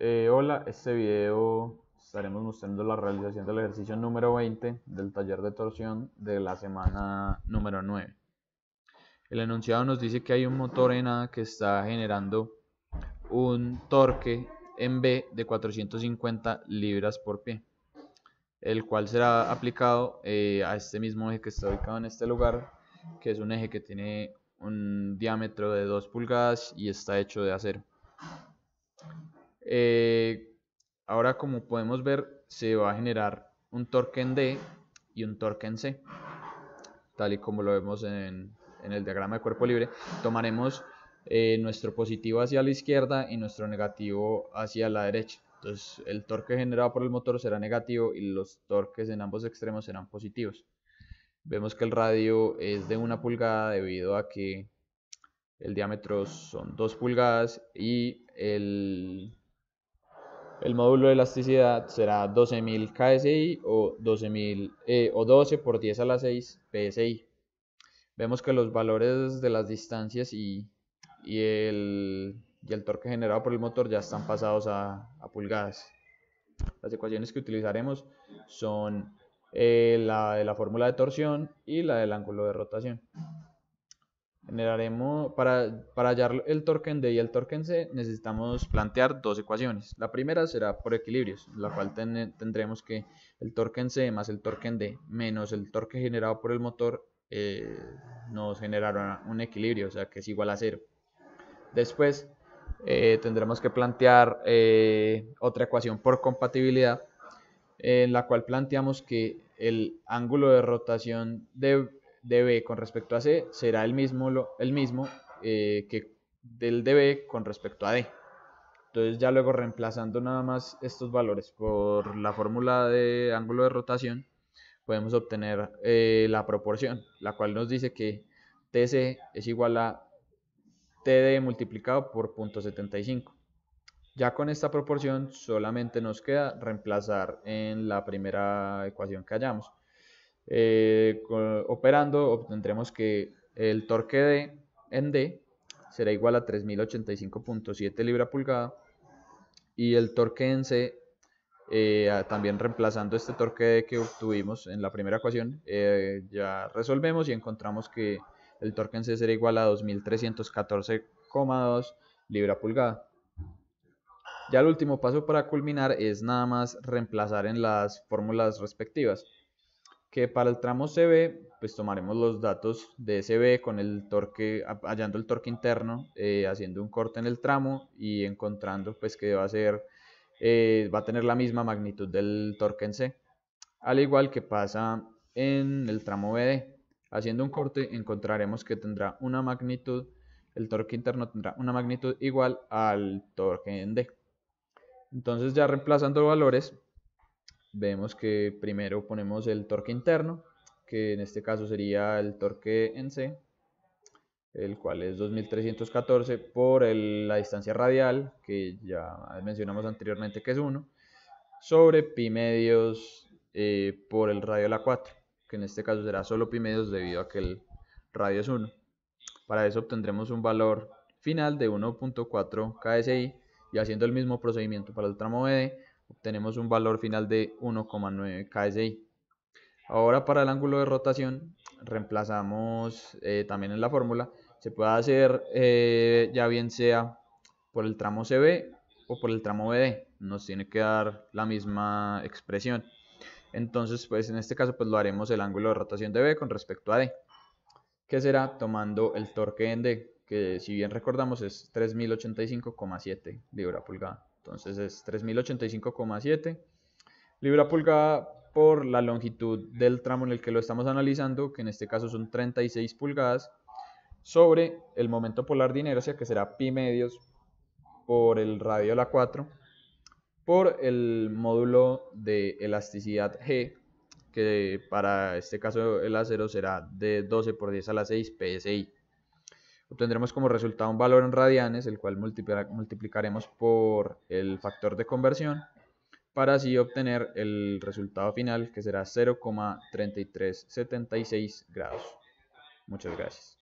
Eh, hola, este video estaremos mostrando la realización del ejercicio número 20 del taller de torsión de la semana número 9. El enunciado nos dice que hay un motor en A que está generando un torque en B de 450 libras por pie, el cual será aplicado eh, a este mismo eje que está ubicado en este lugar, que es un eje que tiene un diámetro de 2 pulgadas y está hecho de acero. Eh, ahora como podemos ver se va a generar un torque en D y un torque en C, tal y como lo vemos en, el diagrama de cuerpo libre. Tomaremos eh, nuestro positivo hacia la izquierda y nuestro negativo hacia la derecha. Entonces el torque generado por el motor será negativo y los torques en ambos extremos serán positivos. Vemos que el radio es de una pulgada debido a que el diámetro son dos pulgadas y el el módulo de elasticidad será 12.000 KSI o eh, o 12 por 10 a la 6 PSI. Vemos que los valores de las distancias y, el, torque generado por el motor ya están pasados a, pulgadas. Las ecuaciones que utilizaremos son eh, la de la fórmula de torsión y la del ángulo de rotación. Generaremos, para, para hallar el torque en D y el torque en C necesitamos plantear dos ecuaciones. La primera será por equilibrios, en la cual tendremos que el torque en C más el torque en D menos el torque generado por el motor eh, nos generará un equilibrio, o sea que es igual a cero. Después eh, tendremos que plantear eh, otra ecuación por compatibilidad, en la cual planteamos que el ángulo de rotación de de con respecto a C será el mismo, el mismo eh, que del db con respecto a D. Entonces ya luego reemplazando nada más estos valores por la fórmula de ángulo de rotación, podemos obtener eh, la proporción, la cual nos dice que TC es igual a TD multiplicado por 0.75. Ya con esta proporción solamente nos queda reemplazar en la primera ecuación que hallamos. Eh, operando obtendremos que el torque D en D será igual a 3085.7 libra pulgada y el torque en C eh, también reemplazando este torque D que obtuvimos en la primera ecuación eh, ya resolvemos y encontramos que el torque en C será igual a 2314,2 libra pulgada ya el último paso para culminar es nada más reemplazar en las fórmulas respectivas que para el tramo CB, pues tomaremos los datos de CB con el torque, hallando el torque interno, eh, haciendo un corte en el tramo y encontrando pues que va a ser, eh, va a tener la misma magnitud del torque en C. Al igual que pasa en el tramo BD, haciendo un corte encontraremos que tendrá una magnitud, el torque interno tendrá una magnitud igual al torque en D. Entonces ya reemplazando valores, vemos que primero ponemos el torque interno, que en este caso sería el torque en C, el cual es 2314 por la distancia radial, que ya mencionamos anteriormente que es 1, sobre pi medios eh, por el radio de la 4, que en este caso será solo pi medios debido a que el radio es 1. Para eso obtendremos un valor final de 1.4 KSI y haciendo el mismo procedimiento para el tramo BD e obtenemos un valor final de 1,9 KSI. Ahora para el ángulo de rotación reemplazamos eh, también en la fórmula, se puede hacer eh, ya bien sea por el tramo CB o por el tramo BD, nos tiene que dar la misma expresión. Entonces, pues en este caso, pues lo haremos el ángulo de rotación de B con respecto a D, que será tomando el torque en D, que si bien recordamos es 3085,7 libra pulgada. Entonces es 3085,7 libra pulgada por la longitud del tramo en el que lo estamos analizando, que en este caso son 36 pulgadas, sobre el momento polar de inercia, que será pi medios por el radio de la 4, por el módulo de elasticidad G, que para este caso el acero será de 12 por 10 a la 6 PSI obtendremos como resultado un valor en radianes, el cual multiplicaremos por el factor de conversión, para así obtener el resultado final, que será 0,3376 grados. Muchas gracias.